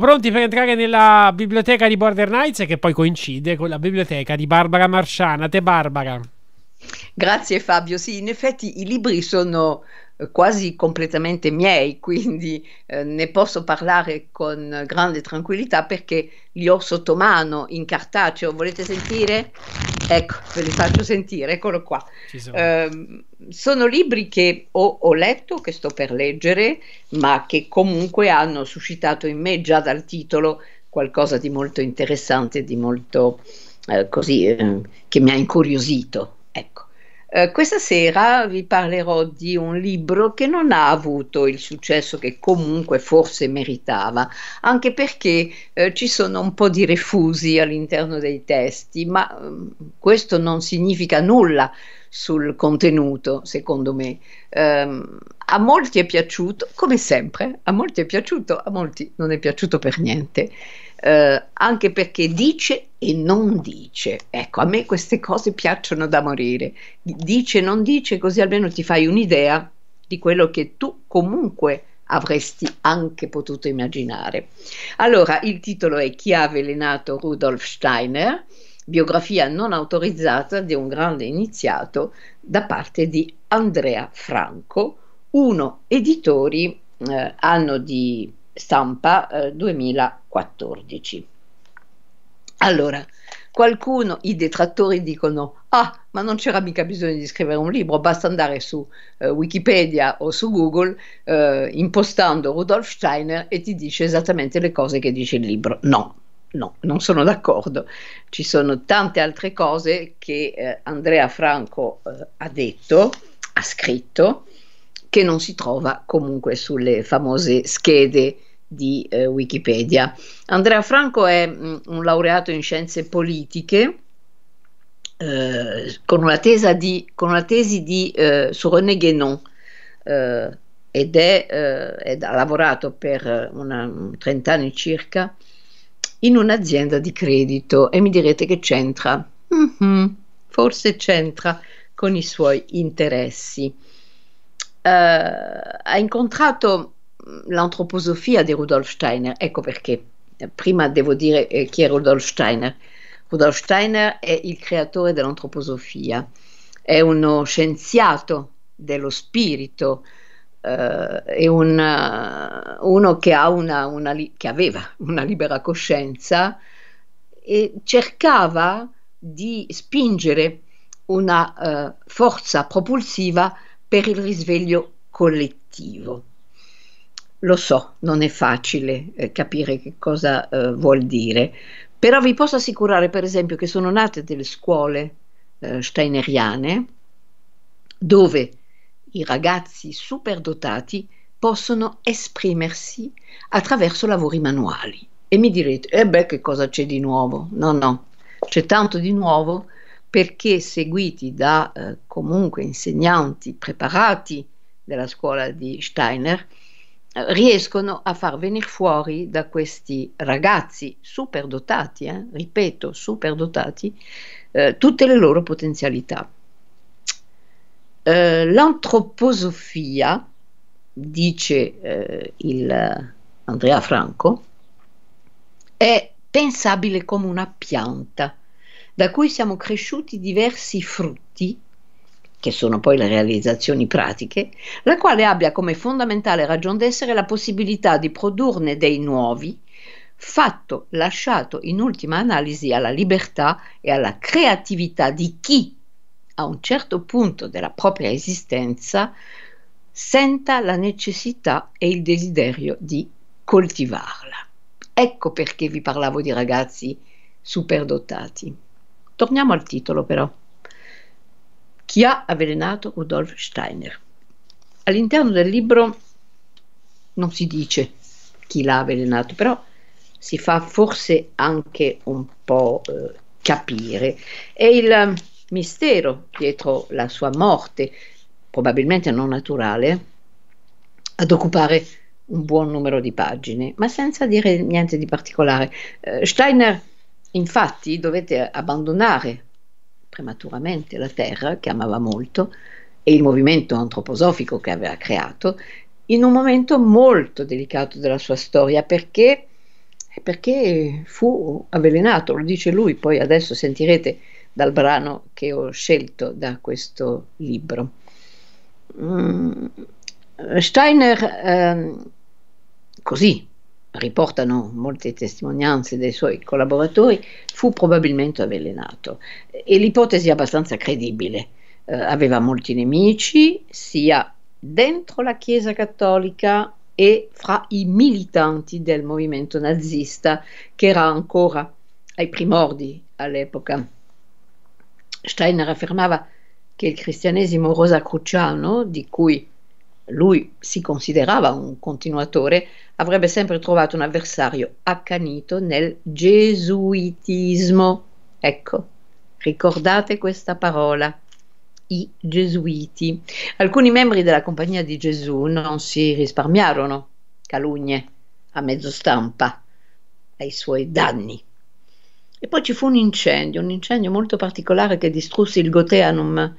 Pronti per entrare nella biblioteca di Border Knights che poi coincide con la biblioteca di Barbara Marciana. Te Barbara. Grazie Fabio, sì, in effetti i libri sono eh, quasi completamente miei, quindi eh, ne posso parlare con grande tranquillità perché li ho sotto mano in cartaceo. Volete sentire? Ecco, ve li faccio sentire, eccolo qua. Sono. Eh, sono. libri che ho, ho, letto, che sto per leggere, ma che comunque hanno suscitato in me già dal titolo qualcosa di molto interessante, di molto eh, così, eh, che mi ha incuriosito. Ecco. Eh, questa sera vi parlerò di un libro che non ha avuto il successo che comunque forse meritava, anche perché eh, ci sono un po' di refusi all'interno dei testi, ma mm, questo non significa nulla sul contenuto, secondo me. Eh, a molti è piaciuto, come sempre, a molti è piaciuto, a molti non è piaciuto per niente eh, anche perché dice e non dice. Ecco, a me queste cose piacciono da morire. Dice e non dice, così almeno ti fai un'idea di quello che tu comunque avresti anche potuto immaginare. Allora, il titolo è Chi ha avvelenato Rudolf Steiner, biografia non autorizzata di un grande iniziato da parte di Andrea Franco, uno editori eh, anno di stampa eh, 2014. Allora, qualcuno, i detrattori dicono, ah, ma non c'era mica bisogno di scrivere un libro, basta andare su eh, Wikipedia o su Google eh, impostando Rudolf Steiner e ti dice esattamente le cose che dice il libro. No, no, non sono d'accordo. Ci sono tante altre cose che eh, Andrea Franco eh, ha detto, ha scritto, che non si trova comunque sulle famose schede di eh, Wikipedia. Andrea Franco è mh, mm, un laureato in scienze politiche. Eh, con, una di, con, una tesi di eh, su René Guénon eh, ed è, eh, ed ha lavorato per eh, una, 30 anni circa in un'azienda di credito e mi direte che c'entra. Mm-hmm, forse c'entra con i suoi interessi. ha incontrato l'antroposofia di Rudolf Steiner. Ecco perché prima devo dire eh, chi è Rudolf Steiner. Rudolf Steiner è il creatore dell'antroposofia, è uno scienziato dello spirito, eh, è una, eh, uno che, una, una, che, aveva una libera coscienza e cercava di spingere una eh, forza propulsiva per il risveglio collettivo. Lo so, non è facile eh, capire che cosa eh, vuol dire, però vi posso assicurare, per esempio, che sono nate delle scuole eh, steineriane dove i ragazzi superdotati possono esprimersi attraverso lavori manuali. E mi direte, e eh beh, che cosa c'è di nuovo? No, no, c'è tanto di nuovo perché seguiti da eh, comunque insegnanti preparati della scuola di Steiner, riescono a far venire fuori da questi ragazzi superdotati, eh, ripeto, superdotati, eh, tutte le loro potenzialità. Eh, l'antroposofia, dice eh, il Andrea Franco, è pensabile come una pianta da cui siamo cresciuti diversi frutti che sono poi le realizzazioni pratiche, la quale abbia come fondamentale ragion d'essere la possibilità di produrne dei nuovi, fatto lasciato in ultima analisi alla libertà e alla creatività di chi a un certo punto della propria esistenza senta la necessità e il desiderio di coltivarla. Ecco perché vi parlavo di ragazzi superdotati. Torniamo al titolo però. Chi ha avvelenato Rudolf Steiner? All'interno del libro non si dice chi l'ha avvelenato, però si fa forse anche un po' eh, capire. È il eh, mistero dietro la sua morte, probabilmente non naturale, ad occupare un buon numero di pagine, ma senza dire niente di particolare. Eh, Steiner infatti dovette abbandonare prematuramente la Terra, che amava molto, e il movimento antroposofico che aveva creato, in un momento molto delicato della sua storia, perché, perché fu avvelenato, lo dice lui, poi adesso sentirete dal brano che ho scelto da questo libro. Mm, Steiner, eh, così riportano molte testimonianze dei suoi collaboratori, fu probabilmente avvelenato. E l'ipotesi è abbastanza credibile. Eh, aveva molti nemici, sia dentro la Chiesa cattolica e fra i militanti del movimento nazista che era ancora ai primordi all'epoca. Steiner affermava che il cristianesimo rosacruciano, di cui lui si considerava un continuatore, avrebbe sempre trovato un avversario accanito nel gesuitismo. Ecco, ricordate questa parola, i gesuiti. Alcuni membri della Compagnia di Gesù non si risparmiarono calugne a mezzo stampa ai suoi danni. E poi ci fu un incendio, un incendio molto particolare che distrusse il Goteanum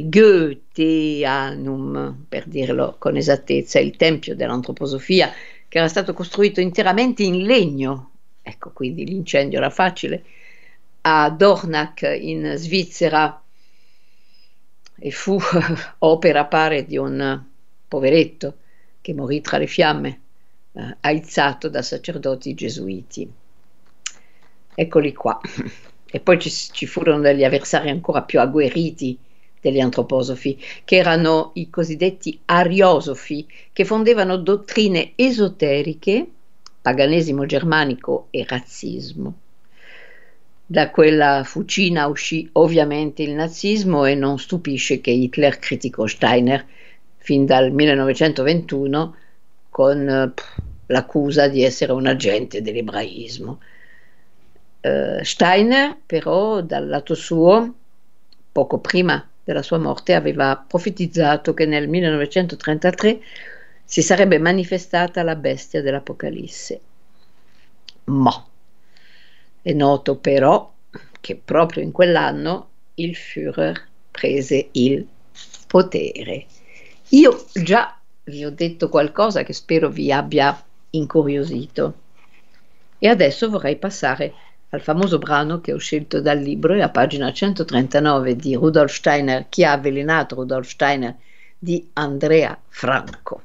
Goetheanum, per dirlo con esattezza, il tempio dell'antroposofia che era stato costruito interamente in legno, ecco quindi l'incendio era facile, a Dornach in Svizzera e fu opera pare di un poveretto che morì tra le fiamme, eh, aizzato da sacerdoti gesuiti. Eccoli qua. E poi ci, ci furono degli avversari ancora più agguerriti degli antroposofi, che erano i cosiddetti ariosofi, che fondevano dottrine esoteriche, paganesimo germanico e razzismo. Da quella fucina uscì ovviamente il nazismo e non stupisce che Hitler criticò Steiner fin dal 1921 con pff, l'accusa di essere un agente dell'ebraismo. Uh, Steiner però dal lato suo, poco prima della sua morte aveva profetizzato che nel 1933 si sarebbe manifestata la bestia dell'Apocalisse. Ma è noto però che proprio in quell'anno il Führer prese il potere. Io già vi ho detto qualcosa che spero vi abbia incuriosito e adesso vorrei passare al famoso brano che ho scelto dal libro, la pagina 139 di Rudolf Steiner, Chi ha avvelenato Rudolf Steiner di Andrea Franco.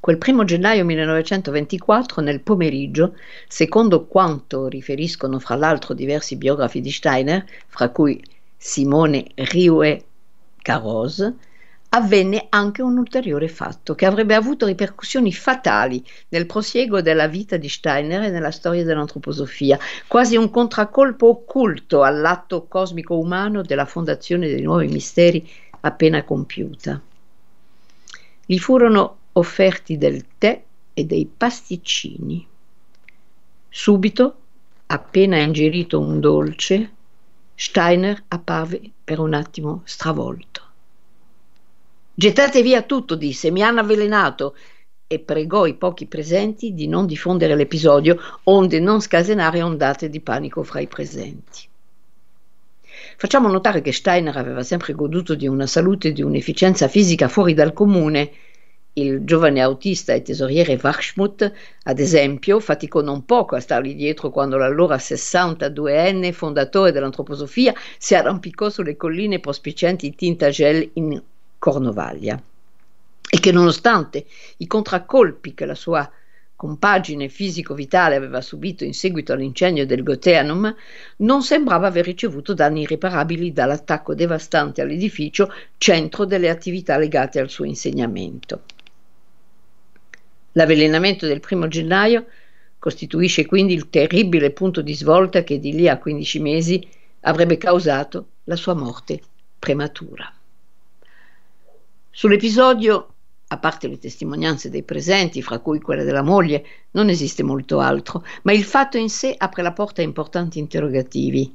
Quel primo gennaio 1924, nel pomeriggio, secondo quanto riferiscono fra l'altro diversi biografi di Steiner, fra cui Simone Riue Carose, avvenne anche un ulteriore fatto che avrebbe avuto ripercussioni fatali nel prosieguo della vita di Steiner e nella storia dell'antroposofia, quasi un contraccolpo occulto all'atto cosmico umano della fondazione dei nuovi misteri appena compiuta. Gli furono offerti del tè e dei pasticcini. Subito, appena ingerito un dolce, Steiner apparve per un attimo stravolto. Gettate via tutto, disse, mi hanno avvelenato e pregò i pochi presenti di non diffondere l'episodio, onde non scatenare ondate di panico fra i presenti. Facciamo notare che Steiner aveva sempre goduto di una salute e di un'efficienza fisica fuori dal comune. Il giovane autista e tesoriere Wachschmuth, ad esempio, faticò non poco a stargli dietro quando l'allora 62enne fondatore dell'antroposofia si arrampicò sulle colline prospicienti Tintagel in Cornovaglia e che nonostante i contraccolpi che la sua compagine fisico-vitale aveva subito in seguito all'incendio del Goteanum, non sembrava aver ricevuto danni irreparabili dall'attacco devastante all'edificio, centro delle attività legate al suo insegnamento. L'avvelenamento del primo gennaio costituisce quindi il terribile punto di svolta che di lì a 15 mesi avrebbe causato la sua morte prematura. Sull'episodio, a parte le testimonianze dei presenti, fra cui quella della moglie, non esiste molto altro, ma il fatto in sé apre la porta a importanti interrogativi.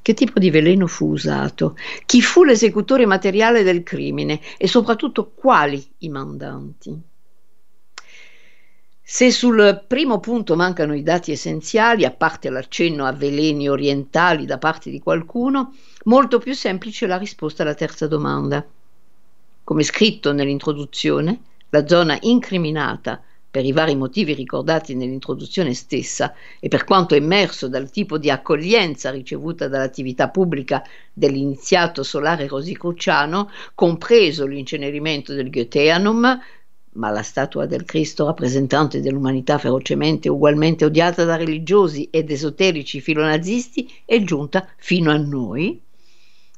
Che tipo di veleno fu usato? Chi fu l'esecutore materiale del crimine? E soprattutto quali i mandanti? Se sul primo punto mancano i dati essenziali, a parte l'accenno a veleni orientali da parte di qualcuno, molto più semplice è la risposta alla terza domanda. Come scritto nell'introduzione, la zona incriminata per i vari motivi ricordati nell'introduzione stessa e per quanto emerso dal tipo di accoglienza ricevuta dall'attività pubblica dell'iniziato solare rosicruciano, compreso l'incenerimento del Goetheanum, ma la statua del Cristo rappresentante dell'umanità ferocemente ugualmente odiata da religiosi ed esoterici filonazisti è giunta fino a noi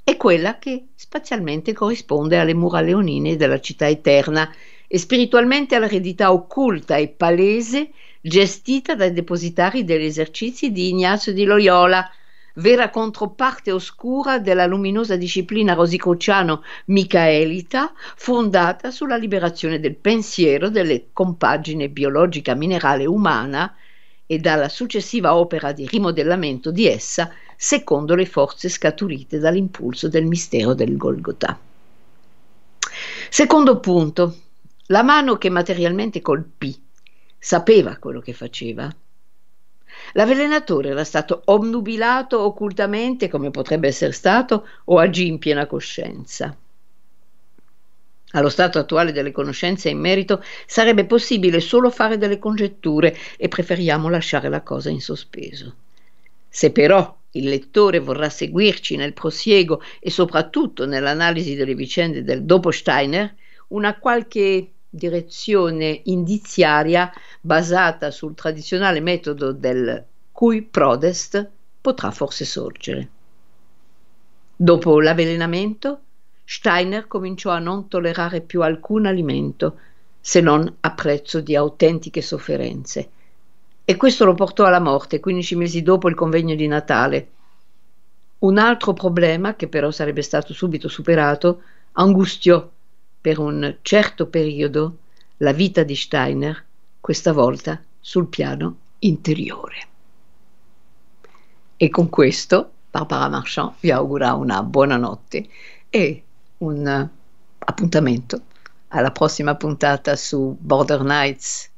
è quella che spazialmente corrisponde alle mura leonine della città eterna e spiritualmente all'eredità occulta e palese gestita dai depositari degli esercizi di Ignazio di Loyola, vera controparte oscura della luminosa disciplina rosicruciano-micaelita fondata sulla liberazione del pensiero delle compagine biologica minerale umana e dalla successiva opera di rimodellamento di essa secondo le forze scaturite dall'impulso del mistero del Golgotha. Secondo punto, la mano che materialmente colpì sapeva quello che faceva. L'avvelenatore era stato omnubilato occultamente, come potrebbe essere stato, o agì in piena coscienza. Allo stato attuale delle conoscenze in merito sarebbe possibile solo fare delle congetture e preferiamo lasciare la cosa in sospeso. Se però il lettore vorrà seguirci nel prosieguo e soprattutto nell'analisi delle vicende del dopo Steiner, una qualche direzione indiziaria basata sul tradizionale metodo del cui prodest potrà forse sorgere. Dopo l'avvelenamento, Steiner cominciò a non tollerare più alcun alimento, se non a prezzo di autentiche sofferenze e questo lo portò alla morte 15 mesi dopo il convegno di Natale. Un altro problema, che però sarebbe stato subito superato, angustiò per un certo periodo la vita di Steiner, questa volta sul piano interiore. E con questo Barbara Marchand vi augura una buonanotte e un appuntamento alla prossima puntata su Border Nights